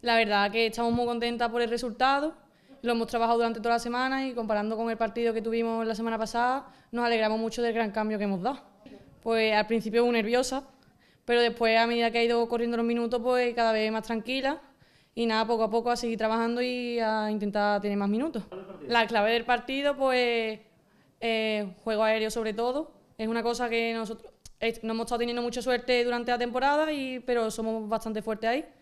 La verdad que estamos muy contentas por el resultado. Lo hemos trabajado durante toda la semana y comparando con el partido que tuvimos la semana pasada, nos alegramos mucho del gran cambio que hemos dado. Pues al principio muy nerviosa, pero después a medida que ha ido corriendo los minutos, pues cada vez más tranquila. Y nada, poco a poco a seguir trabajando y a intentar tener más minutos. La clave del partido, pues juego aéreo sobre todo. Es una cosa que nosotros no hemos estado teniendo mucha suerte durante la temporada, y, pero somos bastante fuertes ahí.